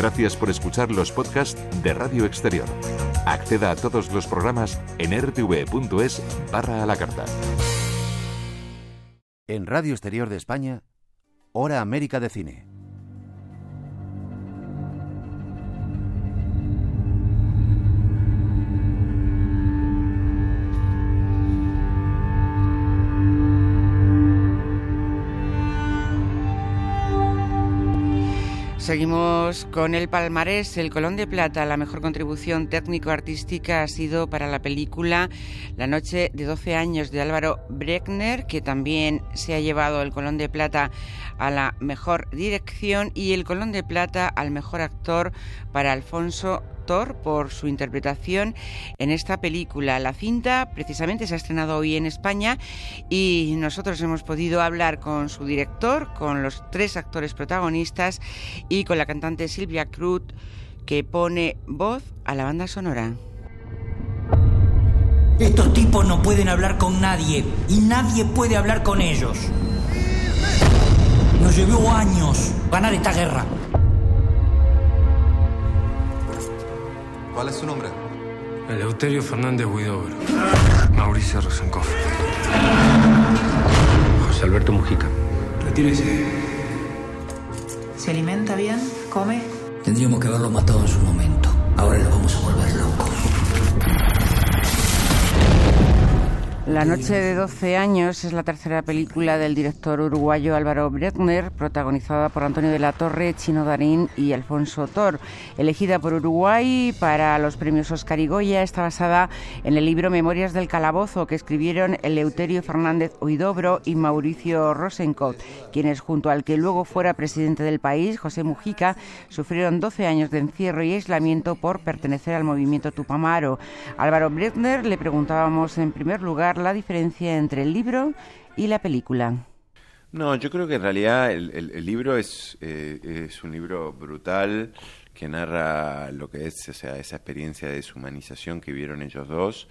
Gracias por escuchar los podcasts de Radio Exterior. Acceda a todos los programas en rtv.es barra a la carta. En Radio Exterior de España, Hora América de Cine. seguimos con el palmarés. El Colón de Plata, la mejor contribución técnico-artística ha sido para la película La Noche de 12 años de Álvaro Breckner, que también se ha llevado el Colón de Plata a la mejor dirección y el Colón de Plata al mejor actor para Alfonso por su interpretación en esta película. La cinta precisamente se ha estrenado hoy en España y nosotros hemos podido hablar con su director, con los tres actores protagonistas y con la cantante Silvia Cruz que pone voz a la banda sonora. Estos tipos no pueden hablar con nadie y nadie puede hablar con ellos. Nos llevó años ganar esta guerra. ¿Cuál es su nombre? Eleuterio Fernández Huidobro. Mauricio Rosenkoff. José Alberto Mujica. Retírese. ¿Se alimenta bien? ¿Come? Tendríamos que haberlo matado en su momento. Ahora lo vamos a volverlo. La noche de 12 años es la tercera película del director uruguayo Álvaro bretner protagonizada por Antonio de la Torre, Chino Darín y Alfonso Tor. Elegida por Uruguay para los premios Oscar y Goya, está basada en el libro Memorias del Calabozo que escribieron Eleuterio Fernández Oidobro y Mauricio Rosenkopf, quienes junto al que luego fuera presidente del país, José Mujica, sufrieron 12 años de encierro y aislamiento por pertenecer al movimiento Tupamaro. Álvaro bretner le preguntábamos en primer lugar la diferencia entre el libro y la película. No, yo creo que en realidad el, libro es, eh, es un libro brutal que narra lo que es esa experiencia de deshumanización que vieron ellos dos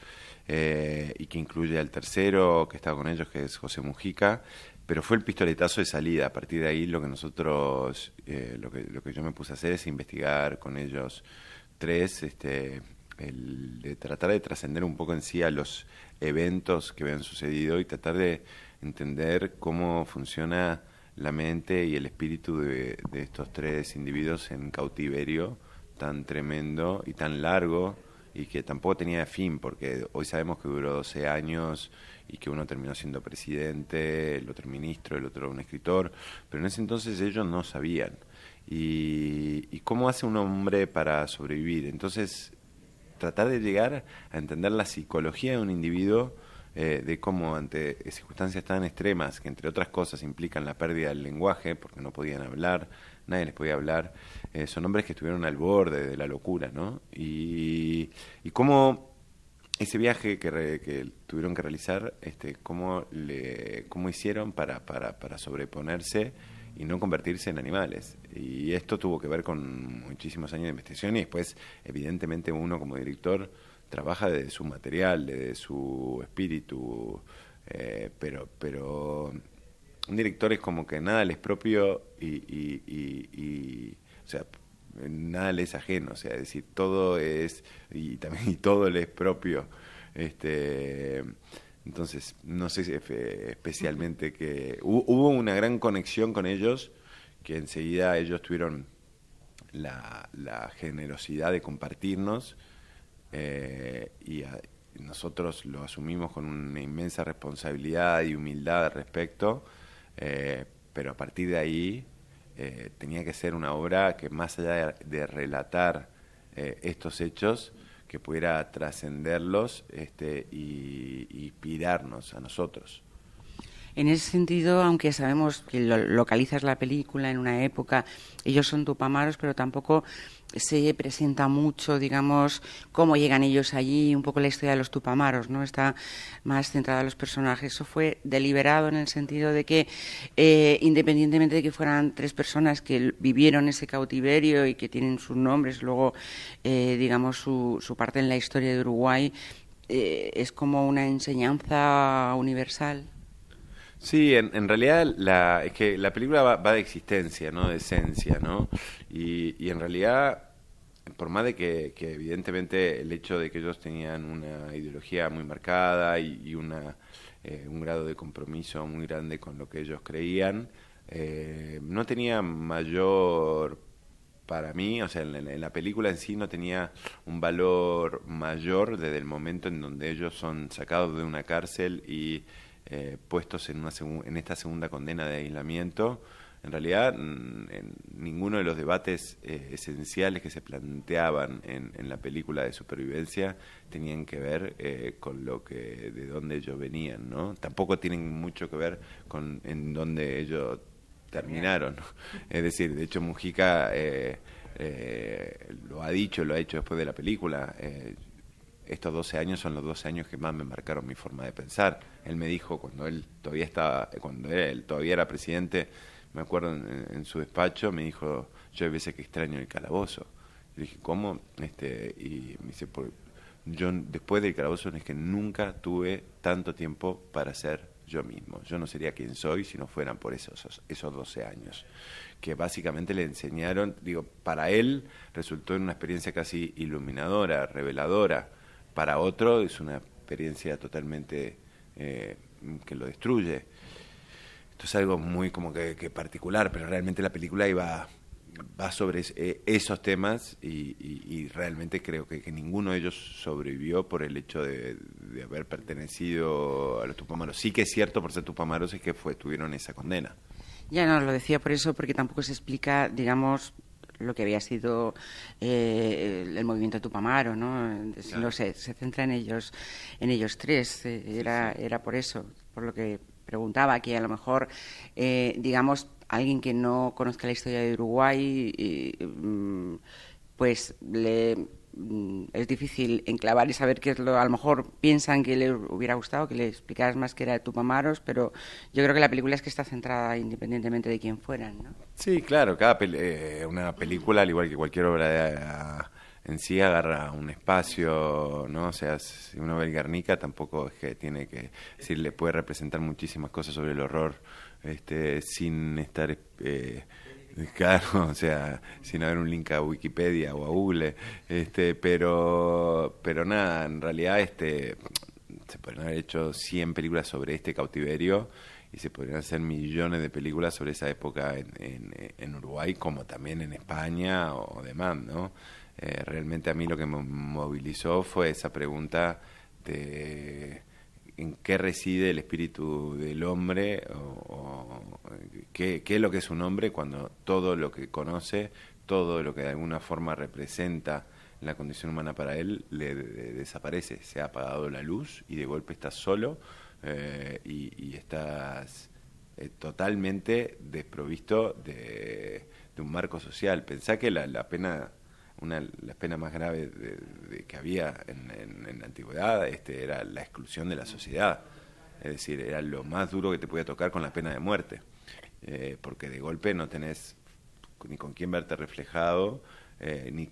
eh, y que incluye al tercero que está con ellos, que es José Mujica. Pero fue el pistoletazo de salida. A partir de ahí lo que nosotros, eh, lo, que, lo que yo me puse a hacer es investigar con ellos tres este, el de tratar de trascender un poco en sí a los eventos que habían sucedido y tratar de entender cómo funciona la mente y el espíritu de, estos tres individuos en cautiverio tan tremendo y tan largo y que tampoco tenía fin, porque hoy sabemos que duró 12 años y que uno terminó siendo presidente, el otro ministro, el otro un escritor, pero en ese entonces ellos no sabían. ¿Y, y cómo hace un hombre para sobrevivir? Entonces tratar de llegar a entender la psicología de un individuo, eh, de cómo ante circunstancias tan extremas, que entre otras cosas implican la pérdida del lenguaje, porque no podían hablar, nadie les podía hablar, eh, son hombres que estuvieron al borde de la locura, ¿no? Y, cómo ese viaje que, tuvieron que realizar, este, cómo, le, cómo hicieron para, para, para sobreponerse y no convertirse en animales. Y esto tuvo que ver con muchísimos años de investigación y después, evidentemente, uno como director trabaja desde su material, desde su espíritu, eh, pero, pero un director es como que nada le es propio y, o sea, nada le es ajeno, o sea, decir, todo es, y también todo le es propio. Este, entonces, no sé si eh, especialmente que hubo una gran conexión con ellos que enseguida ellos tuvieron la, generosidad de compartirnos eh, y nosotros lo asumimos con una inmensa responsabilidad y humildad al respecto, eh, pero a partir de ahí eh, tenía que ser una obra que más allá de, relatar estos hechos, que pudiera trascenderlos este, y inspirarnos a nosotros. En ese sentido, aunque sabemos que localizas la película en una época, ellos son tupamaros, pero tampoco se presenta mucho, digamos, cómo llegan ellos allí, un poco la historia de los tupamaros, ¿no? Está más centrada en los personajes. Eso fue deliberado en el sentido de que, eh, independientemente de que fueran tres personas que vivieron ese cautiverio y que tienen sus nombres, luego, eh, digamos, su, parte en la historia de Uruguay, eh, es como una enseñanza universal. Sí, en, realidad la, es que la película va, de existencia, no de esencia, ¿no? Y, en realidad, por más de que, evidentemente el hecho de que ellos tenían una ideología muy marcada y, una, eh, un grado de compromiso muy grande con lo que ellos creían, eh, no tenía mayor para mí, o sea, en, la película en sí no tenía un valor mayor desde el momento en donde ellos son sacados de una cárcel y eh, puestos en, esta segunda condena de aislamiento. En realidad, mm, en ninguno de los debates eh, esenciales que se planteaban en, la película de supervivencia tenían que ver eh, con lo que de dónde ellos venían, Tampoco tienen mucho que ver con en dónde ellos terminaron. Es decir, de hecho Mujica lo ha dicho, lo ha hecho después de la película. estos 12 años son los 12 años que más me marcaron mi forma de pensar él me dijo cuando él todavía estaba, cuando él todavía era presidente, me acuerdo en, su despacho, me dijo, yo hay veces que extraño el calabozo. Le dije, ¿cómo? Este, y me dice, yo después del calabozo es que nunca tuve tanto tiempo para ser yo mismo. Yo no sería quien soy si no fueran por esos, esos 12 años, que básicamente le enseñaron, digo, para él resultó en una experiencia casi iluminadora, reveladora, para otro es una experiencia totalmente eh, que lo destruye. Esto es algo muy como que, particular, pero realmente la película iba va sobre eh, esos temas y, realmente creo que, ninguno de ellos sobrevivió por el hecho de, haber pertenecido a los Tupamaros. Sí que es cierto por ser Tupamaros es que fue, tuvieron esa condena. Ya no, lo decía por eso, porque tampoco se explica, digamos, lo que había sido eh, el movimiento Tupamaro, ¿no? se centra en ellos, en ellos tres. Eh, era, era por eso, por lo que preguntaba, que a lo mejor, eh, digamos, alguien que no conozca la historia de Uruguay, mm, pues le Mm, es difícil enclavar y saber qué es lo a lo mejor piensan que le hubiera gustado que le explicaras más que era de Tupamaros pero yo creo que la película es que está centrada independientemente de quién fueran ¿no? sí claro cada eh, una película al igual que cualquier obra eh, en sí agarra un espacio no o sea si uno ve el Guernica tampoco es que tiene que si le puede representar muchísimas cosas sobre el horror este sin estar eh, Claro, o sea, sin haber un link a Wikipedia o a Google, este, pero, pero nada, en realidad este, se podrían haber hecho 100 películas sobre este cautiverio y se podrían hacer millones de películas sobre esa época en, Uruguay como también en España o demás, ¿no? Eh, realmente a mí lo que me movilizó fue esa pregunta de en qué reside el espíritu del hombre o, qué, es lo que es un hombre cuando todo lo que conoce, todo lo que de alguna forma representa la condición humana para él, le, desaparece, se ha apagado la luz y de golpe estás solo eh, y, estás eh, totalmente desprovisto de, un marco social. Pensá que la pena una de las penas más graves de, que había en, la antigüedad este, era la exclusión de la sociedad. Es decir, era lo más duro que te podía tocar con la pena de muerte. Eh, porque de golpe no tenés ni con quién verte reflejado, eh, ni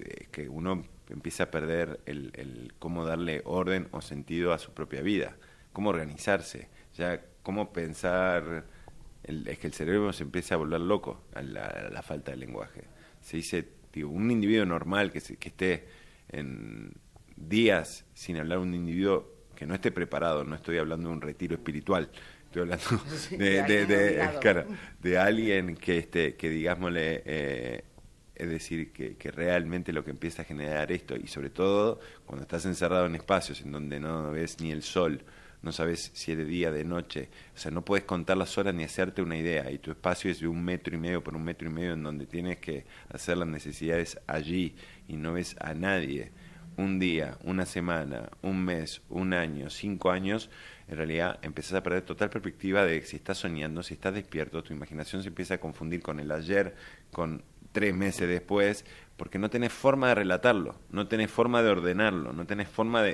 eh, que uno empieza a perder el, cómo darle orden o sentido a su propia vida, cómo organizarse, ya cómo pensar. es que el cerebro se empieza a volver loco a la, a la falta de lenguaje. Se dice un individuo normal que, que esté en días sin hablar, un individuo que no esté preparado, no estoy hablando de un retiro espiritual, estoy hablando de, alguien que, este, que digámosle, eh, es decir, que, realmente lo que empieza a generar esto, y sobre todo cuando estás encerrado en espacios en donde no ves ni el sol, no sabes si es de día, de noche, o sea, no puedes contar las horas ni hacerte una idea, y tu espacio es de un metro y medio por un metro y medio en donde tienes que hacer las necesidades allí y no ves a nadie. Un día, una semana, un mes, un año, cinco años, en realidad empiezas a perder total perspectiva de si estás soñando, si estás despierto, tu imaginación se empieza a confundir con el ayer, con tres meses después, porque no tenés forma de relatarlo, no tenés forma de ordenarlo, no tenés forma de,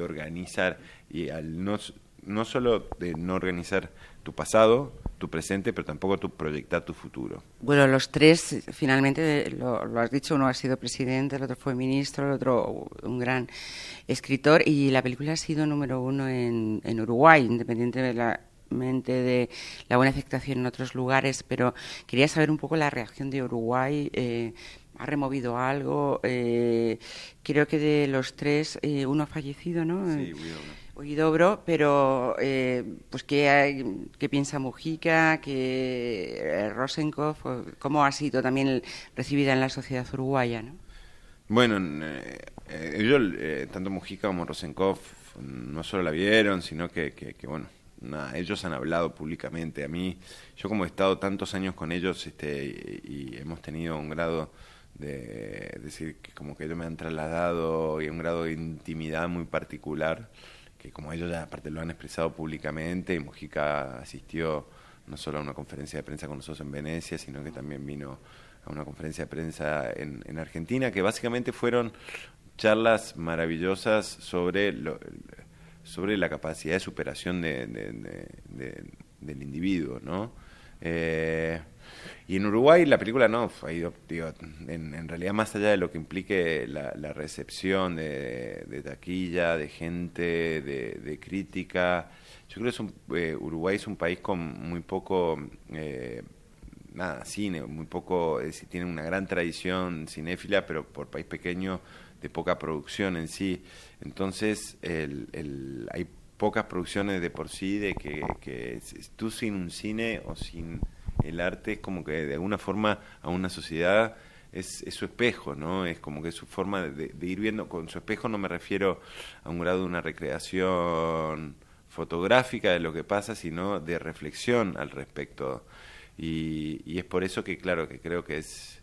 organizar. Y al no, no solo de no organizar tu pasado, tu presente, pero tampoco tu proyectar tu futuro. Bueno, los tres, finalmente, lo, has dicho, uno ha sido presidente, el otro fue ministro, el otro uh, un gran escritor, y la película ha sido número uno en, en Uruguay, independientemente de la buena aceptación en otros lugares, pero quería saber un poco la reacción de Uruguay. Eh, ha removido algo. Eh, creo que de los tres, eh, uno ha fallecido, ¿no? Sí, eh, Huidobro. pero eh, pues ¿qué, qué piensa Mujica, que Rosenkoff... cómo ha sido también recibida en la sociedad uruguaya, ¿no? Bueno, ellos, tanto Mujica como Rosenkoff... no solo la vieron, sino que, bueno, ellos han hablado públicamente. A mí, yo como he estado tantos años con ellos este, y hemos tenido un grado de decir que como que ellos me han trasladado y un grado de intimidad muy particular, que como ellos ya aparte lo han expresado públicamente, y Mujica asistió no solo a una conferencia de prensa con nosotros en Venecia, sino que también vino a una conferencia de prensa en, Argentina, que básicamente fueron charlas maravillosas sobre, sobre la capacidad de superación del individuo, ¿no? Eh, y en Uruguay la película no, ha en, realidad más allá de lo que implique la, recepción de, taquilla, de gente, de, crítica, yo creo que eh, Uruguay es un país con muy poco, eh, nada, cine, muy poco, es tiene una gran tradición cinéfila, pero por país pequeño de poca producción en sí. Entonces, hay pocas producciones de por sí de que tú sin un cine o sin el arte es como que de alguna forma a una sociedad es, su espejo, ¿no? Es como que es su forma de, ir viendo. Con su espejo no me refiero a un grado de una recreación fotográfica de lo que pasa, sino de reflexión al respecto. Y, es por eso que, claro, que creo que es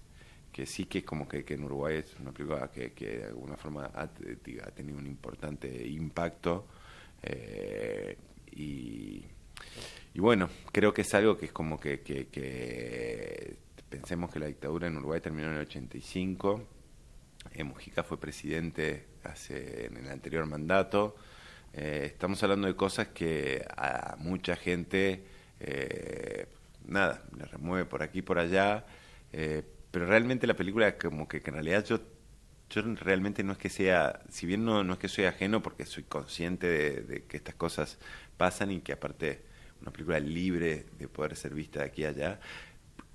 que sí que es como que, en Uruguay es una película que, de alguna forma ha, tenido un importante impacto eh, y y bueno, creo que es algo que es como que, pensemos que la dictadura en Uruguay terminó en el 85, eh, Mujica fue presidente hace, en el anterior mandato, eh, estamos hablando de cosas que a mucha gente, eh, nada, le remueve por aquí por allá, pero realmente la película como que, que, en realidad yo... Yo realmente no es que sea, si bien no, no es que soy ajeno porque soy consciente de que estas cosas pasan y que aparte una película libre de poder ser vista de aquí a allá.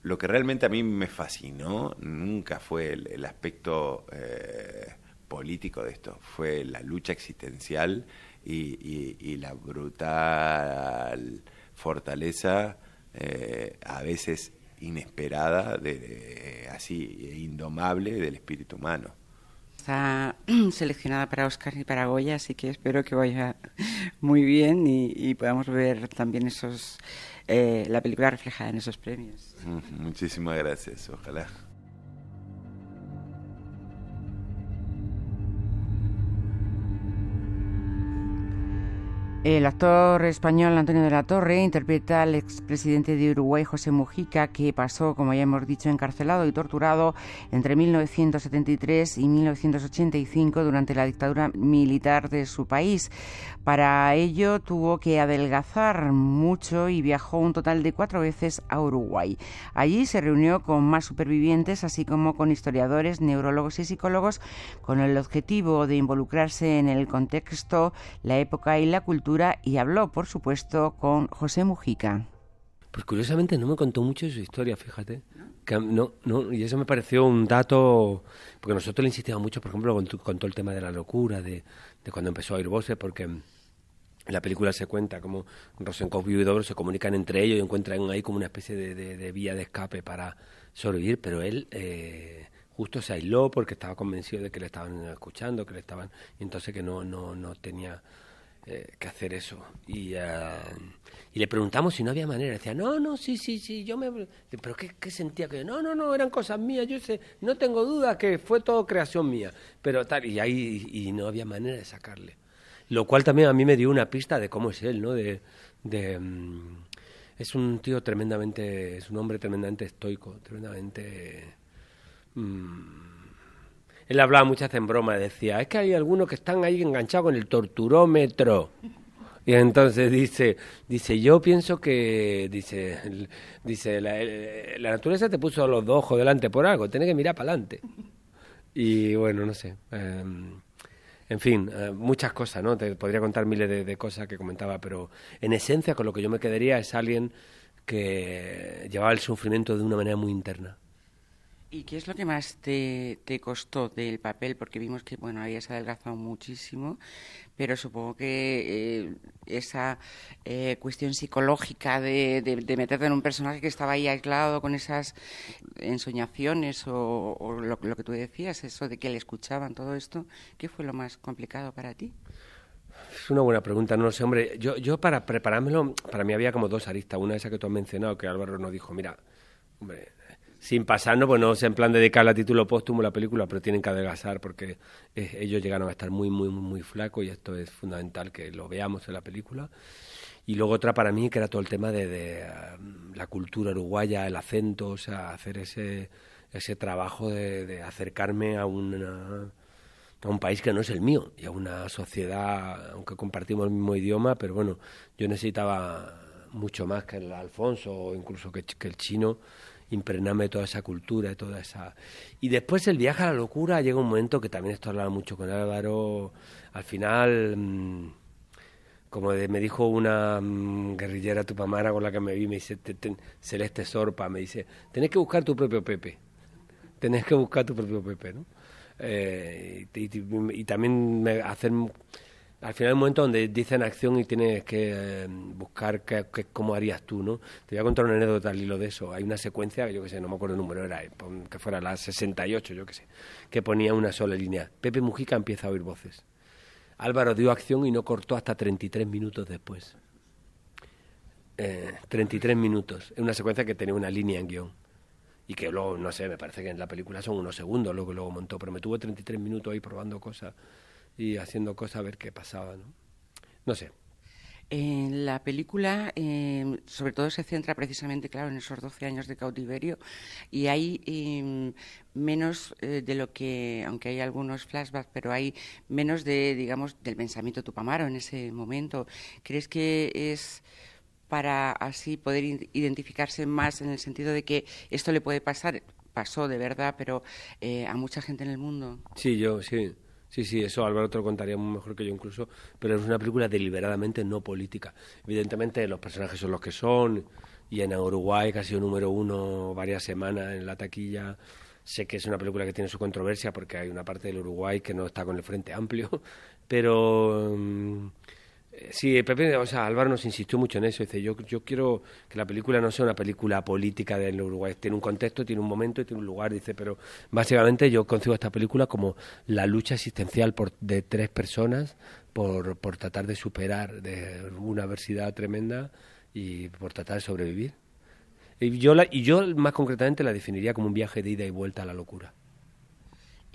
Lo que realmente a mí me fascinó nunca fue el, aspecto eh, político de esto, fue la lucha existencial y, la brutal fortaleza, eh, a veces inesperada, de, eh, así, indomable del espíritu humano está seleccionada para Oscar y para Goya, así que espero que vaya muy bien y, podamos ver también esos, eh, la película reflejada en esos premios. Muchísimas gracias, ojalá. El actor español Antonio de la Torre interpreta al expresidente de Uruguay José Mujica, que pasó, como ya hemos dicho, encarcelado y torturado entre 1973 y 1985 durante la dictadura militar de su país. Para ello tuvo que adelgazar mucho y viajó un total de cuatro veces a Uruguay. Allí se reunió con más supervivientes, así como con historiadores, neurólogos y psicólogos, con el objetivo de involucrarse en el contexto, la época y la cultura y habló, por supuesto, con José Mujica. Pues curiosamente no me contó mucho su historia, fíjate. no, no, y eso me pareció un dato, porque nosotros le insistíamos mucho, por ejemplo, con, todo el tema de la locura, de, cuando empezó a oír voces, porque en la película se cuenta cómo Rosenkopf y Dobro se comunican entre ellos y encuentran ahí como una especie de, vía de escape para sobrevivir, pero él eh, justo se aisló porque estaba convencido de que le estaban escuchando, que le estaban, y entonces que no, no, no tenía eh, que hacer eso. Y, eh, y, le preguntamos si no había manera. Decía, no, no, sí, sí, sí, yo me... Pero ¿qué, qué sentía? que No, no, no, eran cosas mías, yo sé, no tengo duda que fue todo creación mía. Pero tal, y ahí y, no había manera de sacarle. Lo cual también a mí me dio una pista de cómo es él, ¿no? De, de mm, es un tío tremendamente, es un hombre tremendamente estoico, tremendamente... Mm, él hablaba muchas veces en broma, decía, es que hay algunos que están ahí enganchados con el torturómetro. Y entonces dice, dice, yo pienso que, dice, dice, la, eh, naturaleza te puso los dos ojos delante por algo, tienes que mirar para adelante. Y bueno, no sé. Em, en fin, eh, muchas cosas, ¿no? Te podría contar miles de, de, cosas que comentaba, pero en esencia con lo que yo me quedaría es alguien que llevaba el sufrimiento de una manera muy interna. ¿Y qué es lo que más te, te, costó del papel? Porque vimos que, bueno, habías adelgazado muchísimo, pero supongo que eh, esa eh, cuestión psicológica de, de, meterte en un personaje que estaba ahí aislado con esas ensoñaciones o, lo, que tú decías, eso de que le escuchaban, todo esto, ¿qué fue lo más complicado para ti? Es una buena pregunta, no lo sé, hombre. Yo, yo para preparármelo, para mí había como dos aristas. Una esa que tú has mencionado, que Álvaro nos dijo, mira, hombre sin pasarnos, pues no sé en plan dedicarle a título póstumo la película, pero tienen que adelgazar porque eh, ellos llegaron a estar muy, muy, muy flacos y esto es fundamental que lo veamos en la película. Y luego otra para mí que era todo el tema de, um, la cultura uruguaya, el acento, o sea, hacer ese, ese trabajo de, acercarme a, una, a un país que no es el mío y a una sociedad, aunque compartimos el mismo idioma, pero bueno, yo necesitaba mucho más que el Alfonso o incluso que, que el chino impregnarme toda esa cultura, y toda esa... Y después el viaje a la locura llega un momento que también esto hablaba mucho con Álvaro, al final, mm, como me dijo una mm, guerrillera tupamara con la que me vi, me dice, Celeste Sorpa, me dice, tenés que buscar tu propio Pepe, tenés que buscar tu propio Pepe, ¿no? Eh, y, también me al final hay un momento donde dicen acción y tienes que eh, buscar que, cómo harías tú, ¿no? Te voy a contar una anécdota al hilo de eso. Hay una secuencia, yo que sé, no me acuerdo el número, era eh, que fuera la 68, yo que sé, que ponía una sola línea. Pepe Mujica empieza a oír voces. Álvaro dio acción y no cortó hasta 33 minutos después. Eh, 33 minutos. Es una secuencia que tenía una línea en guión. Y que luego, no sé, me parece que en la película son unos segundos lo que luego montó, pero me tuvo 33 minutos ahí probando cosas y haciendo cosas a ver qué pasaba, ¿no? No sé. En eh, la película, em, sobre todo, se centra precisamente, claro, en esos 12 años de cautiverio y hay em, menos eh, de lo que, aunque hay algunos flashbacks, pero hay menos de, digamos, del pensamiento Tupamaro en ese momento. ¿Crees que es para así poder identificarse más en el sentido de que esto le puede pasar? Pasó de verdad, pero eh, a mucha gente en el mundo. Sí, yo sí. Sí, sí, eso Álvaro te lo contaría mejor que yo incluso, pero es una película deliberadamente no política. Evidentemente los personajes son los que son, y en Uruguay, que ha sido número uno varias semanas en la taquilla, sé que es una película que tiene su controversia porque hay una parte del Uruguay que no está con el Frente Amplio, pero... Mm, eh, sí, Pepe, o sea, Álvaro nos insistió mucho en eso. Dice, yo, yo quiero que la película no sea una película política del Uruguay. Tiene un contexto, tiene un momento y tiene un lugar. Dice, pero básicamente yo concibo esta película como la lucha existencial por, de tres personas por, por tratar de superar de una adversidad tremenda y por tratar de sobrevivir. Y yo, y yo más concretamente la definiría como un viaje de ida y vuelta a la locura.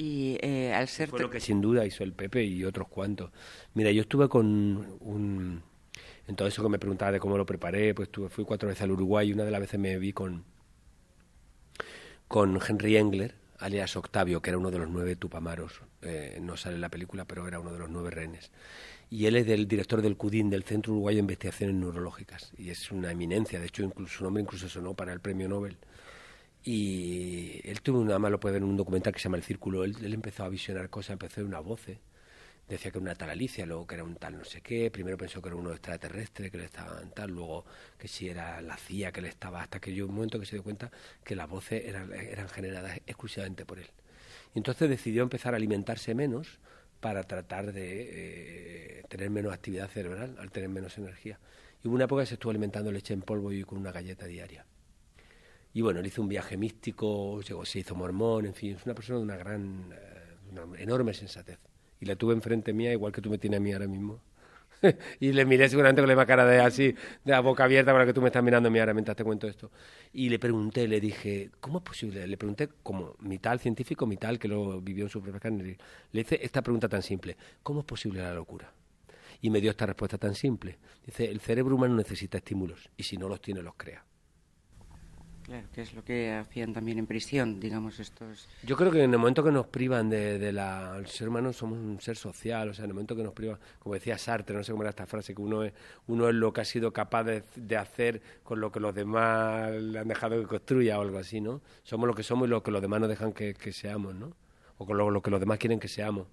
Y eh, al ser... Fue lo que sin duda hizo el Pepe y otros cuantos. Mira, yo estuve con un... En todo eso que me preguntaba de cómo lo preparé, pues fui cuatro veces al Uruguay y una de las veces me vi con, con Henry Engler, alias Octavio, que era uno de los nueve tupamaros. Eh, no sale en la película, pero era uno de los nueve rehenes. Y él es el director del CUDIN, del Centro Uruguayo de Investigaciones Neurológicas. Y es una eminencia. De hecho, incluso, su nombre incluso sonó para el premio Nobel y él tuvo una, más lo puede ver en un documental que se llama El Círculo, él, empezó a visionar cosas, empezó de una voz, decía que era una tal Alicia, luego que era un tal no sé qué, primero pensó que era uno extraterrestre que le estaban tal, luego que si era la CIA que le estaba, hasta que llegó un momento que se dio cuenta que las voces eran, generadas exclusivamente por él. Y entonces decidió empezar a alimentarse menos para tratar de eh, tener menos actividad cerebral, al tener menos energía. Y hubo una época que se estuvo alimentando leche en polvo y con una galleta diaria. Y bueno, él hizo un viaje místico, llegó, se hizo mormón, en fin, es una persona de una gran, eh, una enorme sensatez. Y la tuve enfrente mía, igual que tú me tienes a mí ahora mismo. y le miré seguramente con la cara de así, de la boca abierta para que tú me estás mirando a mí ahora mientras te cuento esto. Y le pregunté, le dije, ¿cómo es posible? Le pregunté como mi tal científico, mi tal que lo vivió en su propia carne. Le hice esta pregunta tan simple, ¿cómo es posible la locura? Y me dio esta respuesta tan simple. Dice, el cerebro humano necesita estímulos y si no los tiene los crea. Claro, que es lo que hacían también en prisión, digamos, estos... Yo creo que en el momento que nos privan de, de la... ser humano somos un ser social, o sea, en el momento que nos privan, como decía Sartre, no sé cómo era esta frase, que uno es, uno es lo que ha sido capaz de, hacer con lo que los demás le han dejado que construya o algo así, ¿no? Somos lo que somos y lo que los demás nos dejan que, seamos, ¿no? O con lo, que los demás quieren que seamos.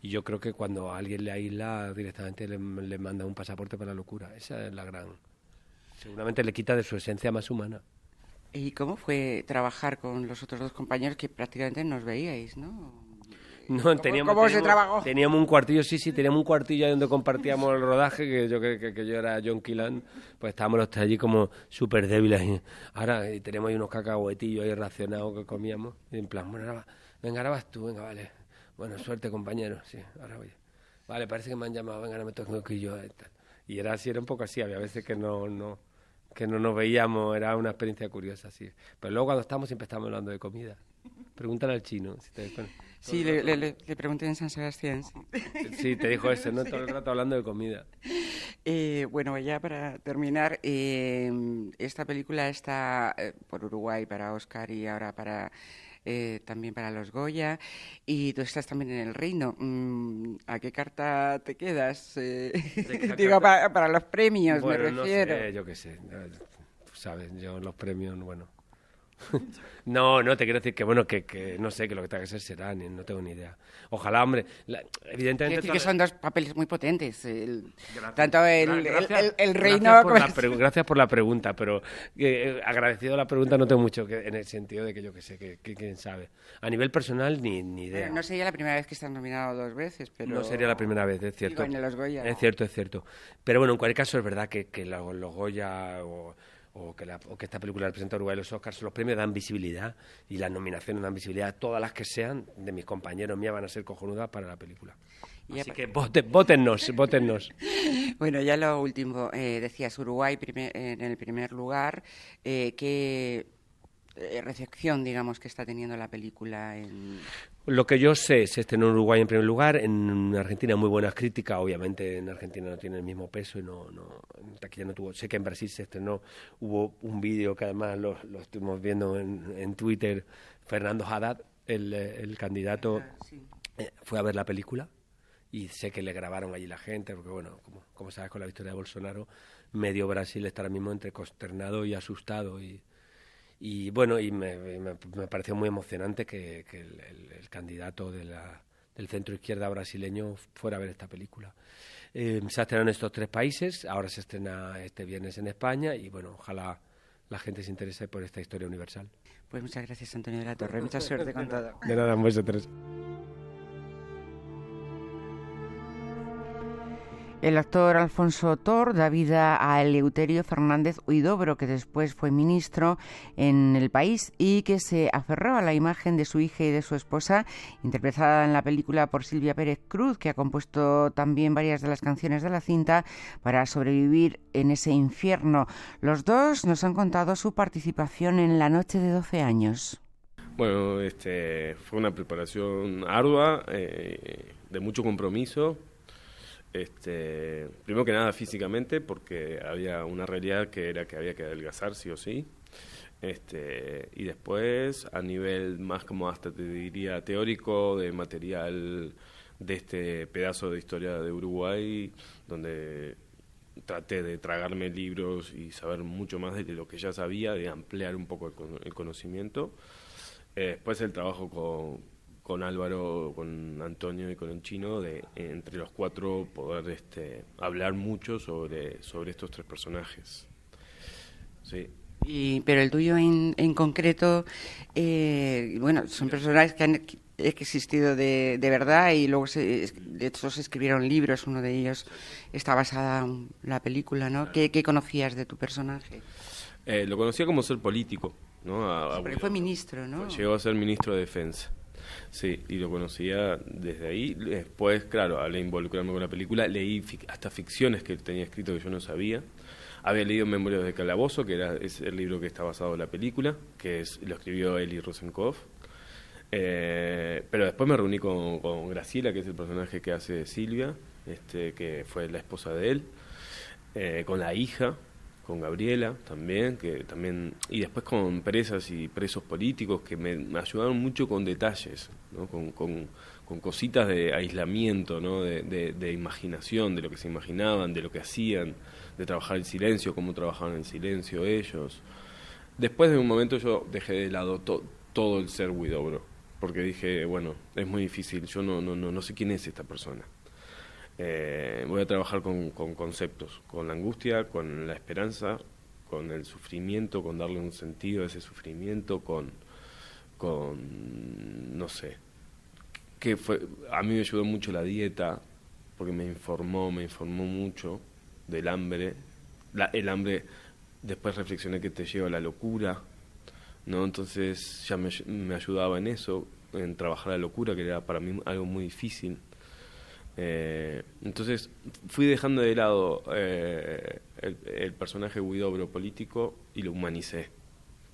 Y yo creo que cuando alguien le aísla, directamente le, le manda un pasaporte para la locura. Esa es la gran... Seguramente le quita de su esencia más humana. ¿Y cómo fue trabajar con los otros dos compañeros que prácticamente nos veíais, no? No, ¿Cómo, teníamos, ¿cómo se trabajó? teníamos un cuartillo, sí, sí, teníamos un cuartillo ahí donde compartíamos el rodaje, que yo que, que yo era John Killan, pues estábamos los tres allí como súper débiles. Ahora y tenemos ahí unos cacahuetillos ahí racionados que comíamos, y en plan, bueno, ahora, venga, ahora vas tú, venga, vale. Bueno, suerte, compañero, sí, ahora voy. Vale, parece que me han llamado, venga, ahora me tengo que yo. Y era así, era un poco así, había veces que no... no que no nos veíamos, era una experiencia curiosa, sí. Pero luego cuando estamos siempre estamos hablando de comida. Pregúntale al chino. Sí, le, pregunté en San Sebastián. Sí, te dijo eso, ¿no? Todo el rato hablando de comida. Eh, bueno, ya para terminar, eh, esta película está eh, por Uruguay para Oscar y ahora para eh, también para los Goya, y tú estás también en el reino. Mm, ¿A qué carta te quedas? Eh, digo, para, para, los premios, me refiero. yo qué sé. Eh, sabes, yo los premios, bueno. no, no, te quiero decir que, bueno, que, no sé, que lo que tenga que ser será, ni, no tengo ni idea. Ojalá, hombre, evidentemente... que son dos papeles muy potentes, tanto el, el, reino... Pues gracias por, la pregunta, pero eh, eh, agradecido la pregunta no tengo mucho en el sentido de que yo que sé, que, quién sabe. A nivel personal, ni, ni idea. no sería la primera vez que han nominado dos veces, pero... No sería la primera vez, es cierto. en los Goya. Es cierto, es cierto. Pero bueno, en cualquier caso es verdad que, que los Goya... O, o que, esta película representa a Uruguay los Oscars, los premios dan visibilidad y las nominaciones dan visibilidad. Todas las que sean de mis compañeros mías van a ser cojonudas para la película. Así que votennos, votennos. bueno, ya lo último, eh, decías Uruguay en el primer lugar, eh, ¿Qué eh, recepción, digamos, que está teniendo la película en... Lo que yo sé es este en Uruguay en primer lugar, en Argentina muy buenas críticas, obviamente en Argentina no tiene el mismo peso y no, no, taquilla no tuvo, sé que en Brasil se estrenó, hubo un vídeo que además lo, estuvimos viendo en, Twitter, Fernando Haddad, el, el candidato, eh, fue a ver la película y sé que le grabaron allí la gente, porque bueno, como, sabes con la victoria de Bolsonaro, medio Brasil está ahora mismo entre consternado y asustado y y bueno, y me, me, pareció muy emocionante que, el, candidato del centro izquierda brasileño fuera a ver esta película. Eh, se ha estrenado en estos tres países, ahora se estrena este viernes en España y bueno, ojalá la gente se interese por esta historia universal. Pues muchas gracias Antonio de la Torre, mucha suerte con todo. De nada, muchas El actor Alfonso Tor da vida a Eleuterio Fernández Huidobro, que después fue ministro en el país y que se aferró a la imagen de su hija y de su esposa, interpretada en la película por Silvia Pérez Cruz, que ha compuesto también varias de las canciones de la cinta para sobrevivir en ese infierno. Los dos nos han contado su participación en La Noche de 12 años. Bueno, este, fue una preparación ardua, eh, de mucho compromiso este, primero que nada físicamente, porque había una realidad que era que había que adelgazar sí o sí. Este, y después a nivel más como hasta te diría teórico de material de este pedazo de historia de Uruguay, donde traté de tragarme libros y saber mucho más de lo que ya sabía, de ampliar un poco el, conocimiento. Eh, después el trabajo con, con Álvaro, con Antonio y con el chino, de entre los cuatro poder este, hablar mucho sobre, sobre estos tres personajes. Y, pero el tuyo en, en concreto, eh, bueno, son personajes que han existido de, de verdad y luego se, de hecho se escribieron libros, uno de ellos está basada en la película, ¿no? ¿Qué, conocías de tu personaje? Eh, lo conocía como ser político, ¿no? fue ministro, ¿no? Llegó a ser ministro de Defensa. Sí, y lo conocía desde ahí. Después, claro, hablé involucrarme con la película, leí hasta ficciones que tenía escrito que yo no sabía. Había leído Memorias de Calabozo, que era, es el libro que está basado en la película, que lo escribió Eli Rosenkopf. Eh, pero después me reuní con, Graciela, que es el personaje que hace Silvia, este, que fue la esposa de él, eh, con la hija, con Gabriela también, que también, y después con presas y presos políticos que me, ayudaron mucho con detalles, ¿no? con, con, cositas de aislamiento, ¿no? de, imaginación, de lo que se imaginaban, de lo que hacían, de trabajar en silencio, cómo trabajaban en silencio ellos. Después de un momento yo dejé de lado todo el ser Widobro, porque dije, bueno, es muy difícil, yo no, no, no, no sé quién es esta persona. Eh, voy a trabajar con, conceptos, con la angustia, con la esperanza, con el sufrimiento, con darle un sentido a ese sufrimiento, con, con no sé, que fue, a mí me ayudó mucho la dieta, porque me informó, me informó mucho del hambre, la, el hambre, después reflexioné que te lleva a la locura, ¿no? Entonces ya me, me ayudaba en eso, en trabajar la locura, que era para mí algo muy difícil eh, entonces fui dejando de lado eh, el, personaje Guidobro político y lo humanicé.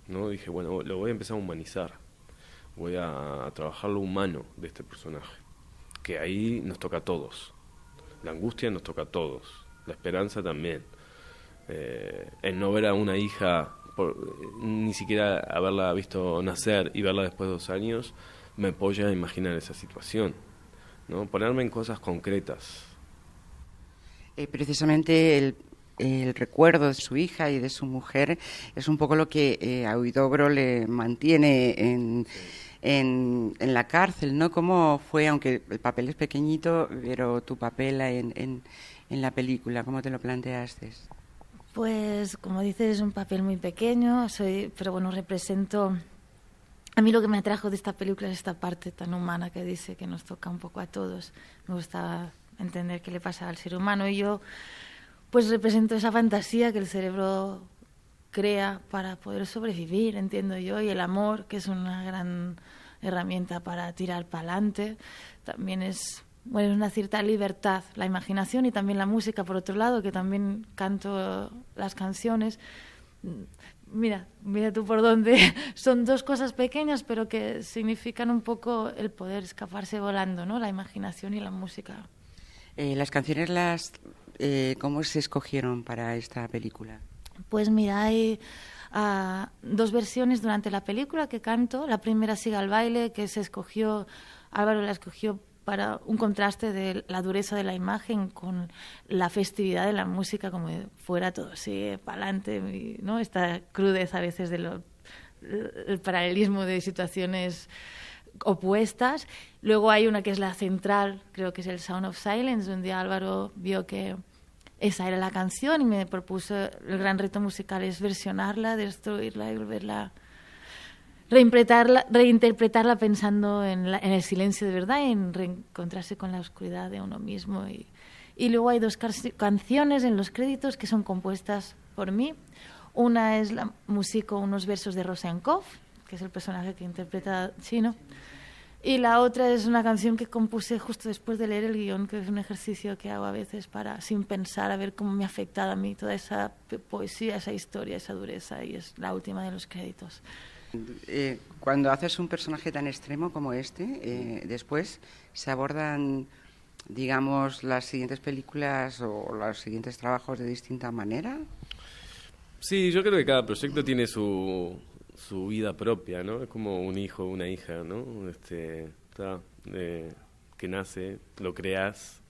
¿no? Dije, bueno, lo voy a empezar a humanizar. Voy a, trabajar lo humano de este personaje. Que ahí nos toca a todos. La angustia nos toca a todos. La esperanza también. Eh, el no ver a una hija, ni siquiera haberla visto nacer y verla después de dos años, me apoya a imaginar esa situación ponerme en cosas concretas. Eh, precisamente el, recuerdo de su hija y de su mujer es un poco lo que eh, a Huidobro le mantiene en, en, la cárcel, ¿no? ¿Cómo fue, aunque el papel es pequeñito, pero tu papel en, en, la película, cómo te lo planteaste? Pues, como dices, es un papel muy pequeño, soy, pero bueno, represento a mí lo que me atrajo de esta película es esta parte tan humana que dice que nos toca un poco a todos. Me gusta entender qué le pasa al ser humano y yo pues represento esa fantasía que el cerebro crea para poder sobrevivir, entiendo yo, y el amor, que es una gran herramienta para tirar para adelante, también es bueno, una cierta libertad, la imaginación y también la música, por otro lado, que también canto las canciones mira, mira tú por dónde. Son dos cosas pequeñas, pero que significan un poco el poder escaparse volando, ¿no? La imaginación y la música. Eh, las canciones, las, eh, ¿cómo se escogieron para esta película? Pues mira, hay ah, dos versiones durante la película que canto. La primera sigue al baile, que se escogió, Álvaro la escogió para un contraste de la dureza de la imagen con la festividad de la música, como fuera todo así, eh, pa'lante, ¿no? Esta crudez a veces del paralelismo de situaciones opuestas. Luego hay una que es la central, creo que es el Sound of Silence. donde Álvaro vio que esa era la canción y me propuso el gran reto musical es versionarla, destruirla y volverla reinterpretarla, pensando en, el silencio de verdad, en reencontrarse con la oscuridad de uno mismo. Y, luego hay dos canciones en los créditos que son compuestas por mí. Una es la músico unos versos de Rosenkov, que es el personaje que interpreta Chino. Y la otra es una canción que compuse justo después de leer el guión, que es un ejercicio que hago a veces para, sin pensar, a ver cómo me ha afectado a mí toda esa poesía, esa historia, esa dureza, y es la última de los créditos. Eh, cuando haces un personaje tan extremo como este, eh, después se abordan, digamos, las siguientes películas o los siguientes trabajos de distinta manera. Sí, yo creo que cada proyecto tiene su, su vida propia, ¿no? Es como un hijo, una hija, ¿no? Este, eh, que nace, lo creas.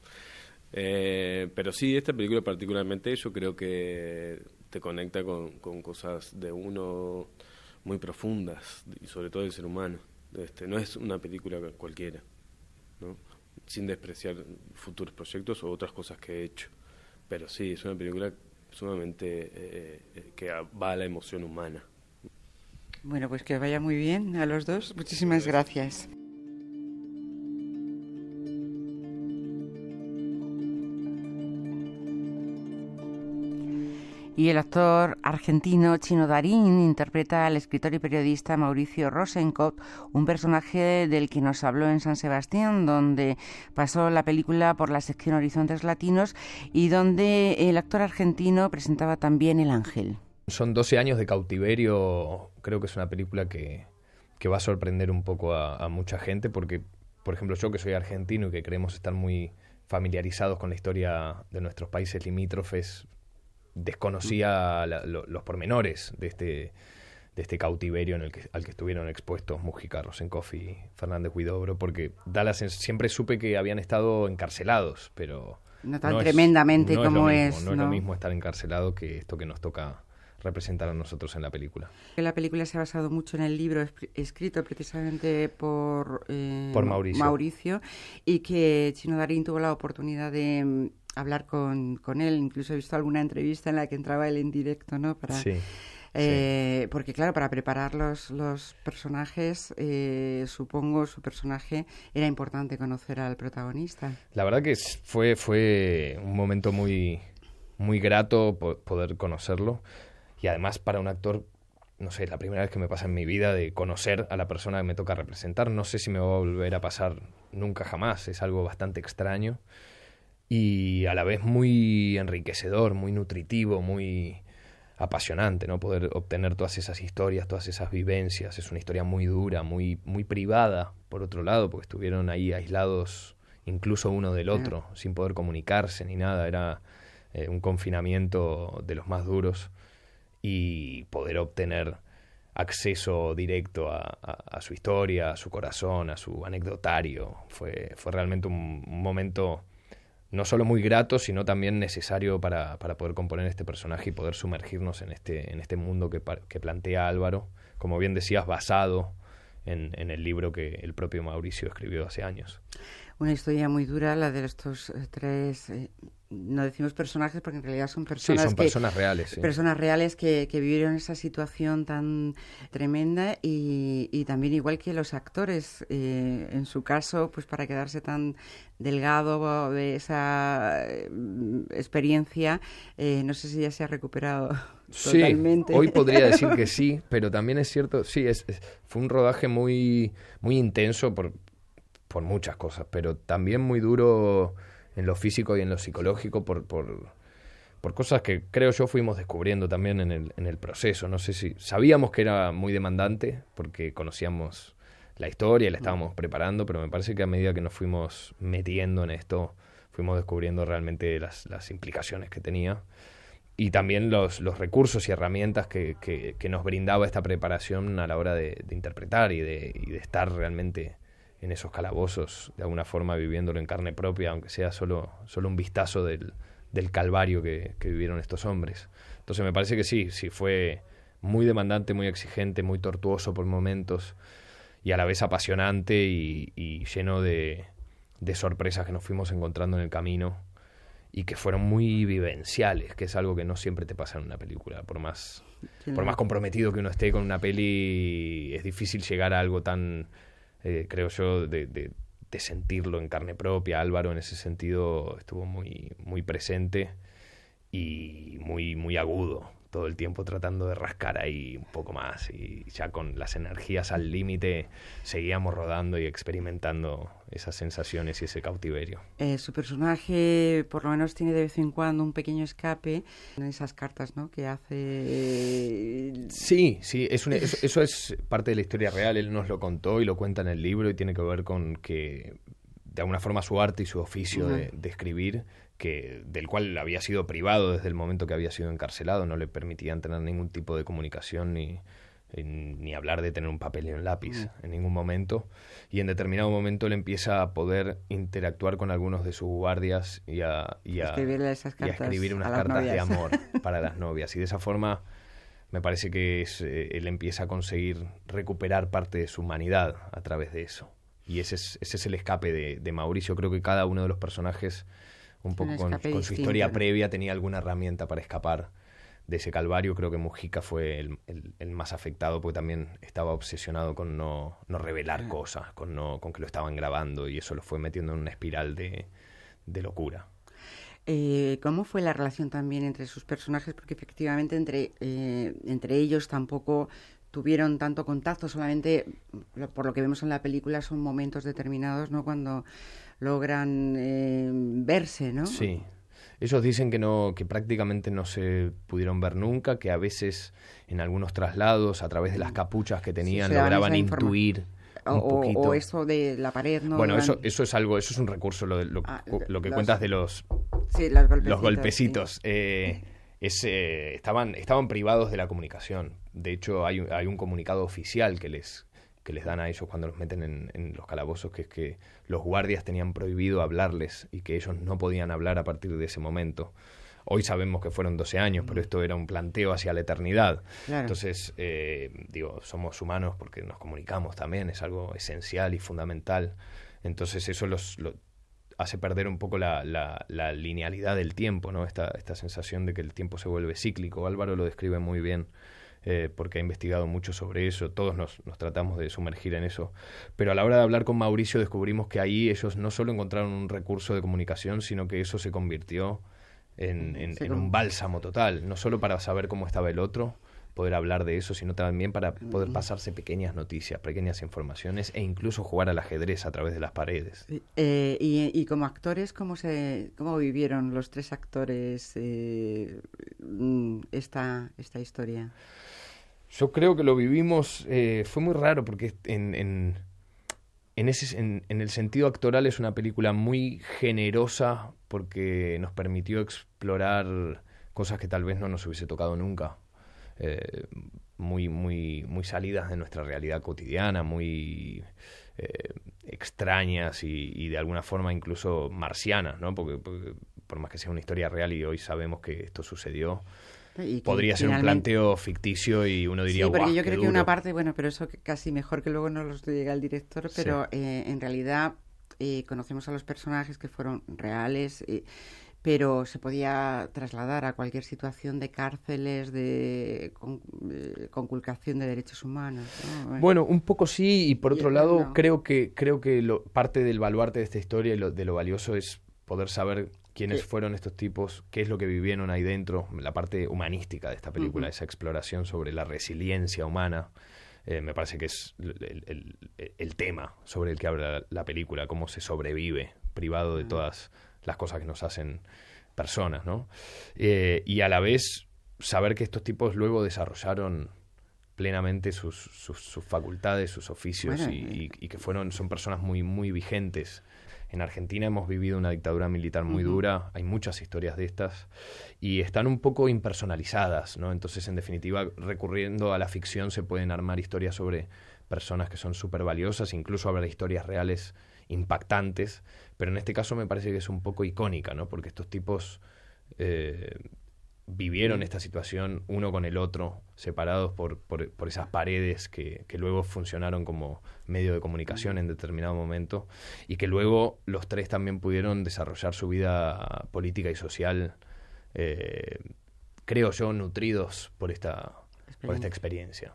pero sí, esta película particularmente yo creo que te conecta con cosas de uno muy profundas, y sobre todo del ser humano. Este, no es una película cualquiera, sin despreciar futuros proyectos o otras cosas que he hecho. Pero sí, es una película sumamente eh, eh, que va a la emoción humana. Bueno, pues que vaya muy bien a los dos. Muchísimas gracias. Y el actor argentino Chino Darín interpreta al escritor y periodista Mauricio Rosenkopf, un personaje del que nos habló en San Sebastián, donde pasó la película por la sección Horizontes Latinos y donde el actor argentino presentaba también El Ángel. Son 12 años de cautiverio, creo que es una película que, va a sorprender un poco a, mucha gente, porque, por ejemplo, yo que soy argentino y que creemos estar muy familiarizados con la historia de nuestros países limítrofes, desconocía los pormenores de este, de este cautiverio en el al que estuvieron expuestos Mujica, Rosenkoff y Fernández Huidobro, porque Dallas siempre supe que habían estado encarcelados, pero... No tan tremendamente como es. mismo, no, es lo mismo estar encarcelado que esto que nos toca representar a nosotros en la película. La película se ha basado mucho en el libro escrito precisamente por, eh, por Mauricio. y que Chino Darín tuvo la oportunidad de hablar con, él. Incluso he visto alguna entrevista en la que entraba él en directo, ¿no? Para, sí. Eh, porque, claro, para preparar los, personajes, eh, supongo su personaje era importante conocer al protagonista. La verdad que fue, fue un momento muy, muy grato poder conocerlo. Y además, para un actor, no sé, la primera vez que me pasa en mi vida de conocer a la persona que me toca representar. No sé si me va a volver a pasar nunca jamás. Es algo bastante extraño y a la vez muy enriquecedor, muy nutritivo, muy apasionante, ¿no? Poder obtener todas esas historias, todas esas vivencias. Es una historia muy dura, muy, muy privada, por otro lado, porque estuvieron ahí aislados incluso uno del otro, sin poder comunicarse ni nada. Era eh, un confinamiento de los más duros y poder obtener acceso directo a, su historia, a su corazón, a su anecdotario. Fue, fue realmente un momento no solo muy grato, sino también necesario para, para, poder componer este personaje y poder sumergirnos en este, en este mundo que, que plantea Álvaro, como bien decías, basado en, en, el libro que el propio Mauricio escribió hace años una historia muy dura, la de estos eh, tres, eh, no decimos personajes porque en realidad son personas. son personas reales. Personas reales que, vivieron esa situación tan tremenda y, también igual que los actores, eh, en su caso, pues para quedarse tan delgado de esa experiencia, no sé si ya se ha recuperado. Totalmente. hoy podría decir que sí, pero también es cierto, sí, fue un rodaje muy, muy intenso por, por muchas cosas, pero también muy duro en lo físico y en lo psicológico por, por, cosas que creo yo fuimos descubriendo también en el, en el proceso. No sé si sabíamos que era muy demandante porque conocíamos la historia y la estábamos preparando, pero me parece que a medida que nos fuimos metiendo en esto, fuimos descubriendo realmente las, las implicaciones que tenía y también los, los recursos y herramientas que, que, nos brindaba esta preparación a la hora de, interpretar y de, y de estar realmente en esos calabozos, de alguna forma viviéndolo en carne propia, aunque sea solo, solo un vistazo del, del calvario que, vivieron estos hombres. Entonces me parece que sí, sí fue muy demandante, muy exigente, muy tortuoso por momentos y a la vez apasionante y, lleno de, de, sorpresas que nos fuimos encontrando en el camino y que fueron muy vivenciales, que es algo que no siempre te pasa en una película, por más, por más comprometido que uno esté con una peli, es difícil llegar a algo tan eh, creo yo, de, de, de, sentirlo en carne propia. Álvaro en ese sentido estuvo muy, muy presente y muy, muy agudo todo el tiempo tratando de rascar ahí un poco más y ya con las energías al límite seguíamos rodando y experimentando esas sensaciones y ese cautiverio. Eh, su personaje por lo menos tiene de vez en cuando un pequeño escape en esas cartas ¿no? que hace... Eh, sí, sí, eso es parte de la historia real, él nos lo contó y lo cuenta en el libro y tiene que ver con que de alguna forma su arte y su oficio de, escribir, que, del cual había sido privado desde el momento que había sido encarcelado, no le permitían tener ningún tipo de comunicación ni, eh, ni hablar de tener un papel y un lápiz en ningún momento. Y en determinado momento él empieza a poder interactuar con algunos de sus guardias y a, escribir unas cartas de amor para las novias. Y de esa forma me parece que eh, él empieza a conseguir recuperar parte de su humanidad a través de eso. Y ese es, ese es el escape de, Mauricio. Creo que cada uno de los personajes, un poco con, su historia previa, tenía alguna herramienta para escapar de ese calvario. Creo que Mujica fue el, más afectado porque también estaba obsesionado con no, no revelar cosas, con, no, con que lo estaban grabando y eso lo fue metiendo en una espiral de, de locura. Eh, ¿Cómo fue la relación también entre sus personajes? Porque efectivamente entre eh, ellos tampoco tuvieron tanto contacto, solamente por lo que vemos en la película son momentos determinados, ¿no? Cuando logran eh, verse, ¿no? Sí. Ellos dicen que no, que prácticamente no se pudieron ver nunca, que a veces en algunos traslados, a través de las capuchas que tenían, lograban intuir. O, eso de la pared, ¿no? Bueno, eso, eso es algo, eso es un recurso, lo, ah, lo, que cuentas de los, los golpecitos. eh, es, eh, estaban, estaban privados de la comunicación. De hecho, hay, hay, un comunicado oficial que les, que les dan a ellos cuando los meten en, los calabozos, que es que los guardias tenían prohibido hablarles y que ellos no podían hablar a partir de ese momento. Hoy sabemos que fueron 12 años, pero mm. esto era un planteo hacia la eternidad. Entonces, eh, digo, somos humanos porque nos comunicamos también, es algo esencial y fundamental. Entonces eso los, hace perder un poco la, la, linealidad del tiempo, ¿no? Esta, esta, sensación de que el tiempo se vuelve cíclico. Álvaro lo describe muy bien. Eh, porque ha investigado mucho sobre eso, todos nos, nos, tratamos de sumergir en eso. Pero a la hora de hablar con Mauricio descubrimos que ahí ellos no solo encontraron un recurso de comunicación, sino que eso se convirtió en, en un bálsamo total, no solo para saber cómo estaba el otro, poder hablar de eso, sino también para poder pasarse pequeñas noticias, pequeñas informaciones e incluso jugar al ajedrez a través de las paredes. Eh, y, como actores, ¿cómo, se, cómo vivieron los tres actores eh, mm, esta, esta historia? Yo creo que lo vivimos, eh, fue muy raro porque en, ese, en el sentido actoral es una película muy generosa porque nos permitió explorar cosas que tal vez no nos hubiese tocado nunca eh, muy, muy, muy salidas de nuestra realidad cotidiana, muy eh, extrañas y, de alguna forma incluso marcianas, ¿no? Porque, por más que sea una historia real y hoy sabemos que esto sucedió, podría ser un planteo ficticio y uno diría sí, porque yo creo que una parte bueno pero eso casi mejor que luego nos lo llegue el director pero eh, en realidad conocemos a los personajes que fueron reales pero se podía trasladar a cualquier situación de cárceles, de eh, conculcación de derechos humanos. Bueno. un poco sí, y por otro lado, creo que, creo que parte del baluarte de esta historia y de lo valioso es poder saber quiénes eh. fueron estos tipos, qué es lo que vivieron ahí dentro, la parte humanística de esta película, esa exploración sobre la resiliencia humana. Eh, me parece que es el, tema sobre el que habla la película, cómo se sobrevive privado de ah. todas las cosas que nos hacen personas, ¿no? Eh, y a la vez saber que estos tipos luego desarrollaron plenamente sus, sus, facultades, sus oficios eh, y, que fueron son personas muy muy vigentes. En Argentina hemos vivido una dictadura militar muy dura, hay muchas historias de estas y están un poco impersonalizadas, ¿no? Entonces, en definitiva, recurriendo a la ficción se pueden armar historias sobre personas que son súper valiosas, incluso habrá historias reales impactantes, pero en este caso me parece que es un poco icónica, ¿no? Porque estos tipos eh, vivieron mm. esta situación uno con el otro, separados por, por, por esas paredes que, luego funcionaron como medio de comunicación en determinado momento, y que luego los tres también pudieron desarrollar su vida política y social, eh, creo yo, nutridos por esta, por esta experiencia.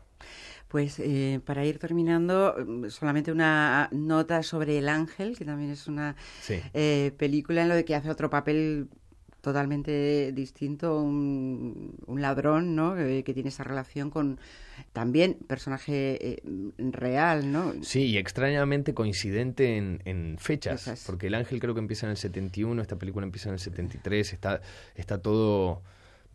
Pues eh, para ir terminando, mm, solamente una ah, nota sobre El Ángel, que también es una eh, película en lo de que hace otro papel totalmente distinto, un, ladrón, ¿no? que tiene esa relación con también personaje eh, real, ¿no? Sí, y extrañamente coincidente en, fechas, porque El Ángel creo que empieza en el 71, esta película empieza en el 73, está, está todo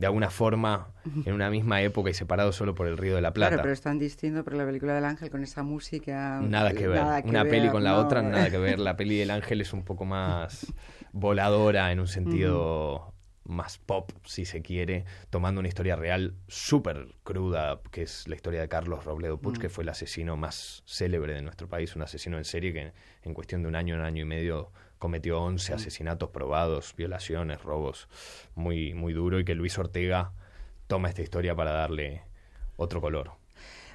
de alguna forma en una misma época y separado solo por el Río de la Plata. Claro, pero están distinto, por la película del Ángel con esa música... Nada eh, que ver. una peli con la otra, nada eh. que ver. La peli del Ángel es un poco más voladora en un sentido más pop, si se quiere, tomando una historia real súper cruda, que es la historia de Carlos Robledo Puch, mm. que fue el asesino más célebre de nuestro país, un asesino en serie que en cuestión de un año, un año y medio cometió 11 mm. asesinatos probados, violaciones, robos, muy, muy duro y que Luis Ortega toma esta historia para darle otro color.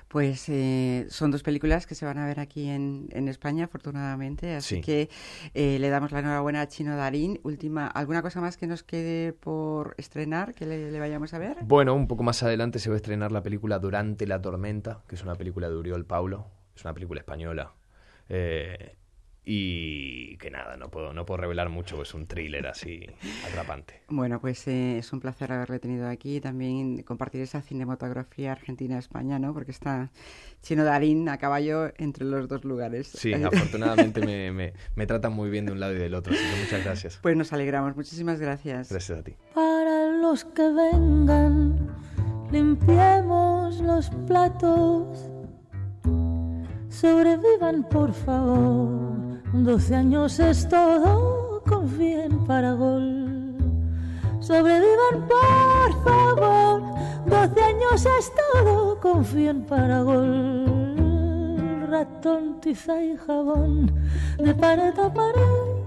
Pues eh, son dos películas que se van a ver aquí en, España, afortunadamente. Así que eh, le damos la enhorabuena a Chino Darín. Última, ¿Alguna cosa más que nos quede por estrenar, que le, vayamos a ver? Bueno, un poco más adelante se va a estrenar la película Durante la Tormenta, que es una película de Uriol Paulo. Es una película española. Eh, y que nada, no puedo, no puedo revelar mucho, es pues, un thriller así atrapante. Bueno, pues eh, es un placer haberle tenido aquí, también compartir esa cinematografía argentina-españa, ¿no? Porque está Chino Darín a caballo entre los dos lugares. Sí, afortunadamente me, me, tratan muy bien de un lado y del otro, así que muchas gracias. Pues nos alegramos, muchísimas gracias. Gracias a ti. Para los que vengan, limpiemos los platos, sobrevivan por favor Doce años es todo, confíen para gol. Sobrevivan, por favor. Doce años es todo, confíen para gol. Ratón, tiza y jabón, de pared a pared,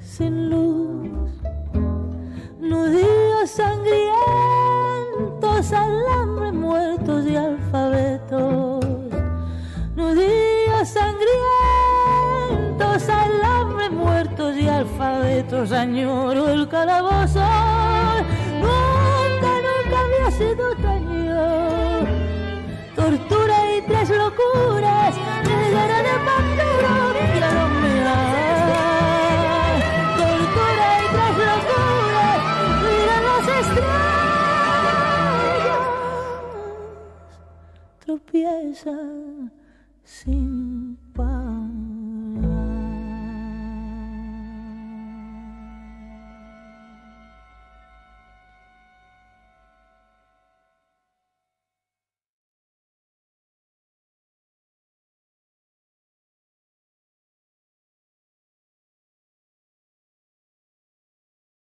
sin luz. Nudillos sangrientos, alambre muertos y alfabetos el calabozo. Nunca, nunca había sido yo. Tortura y tres locuras, de me Tortura y tres locuras, mira las estrellas.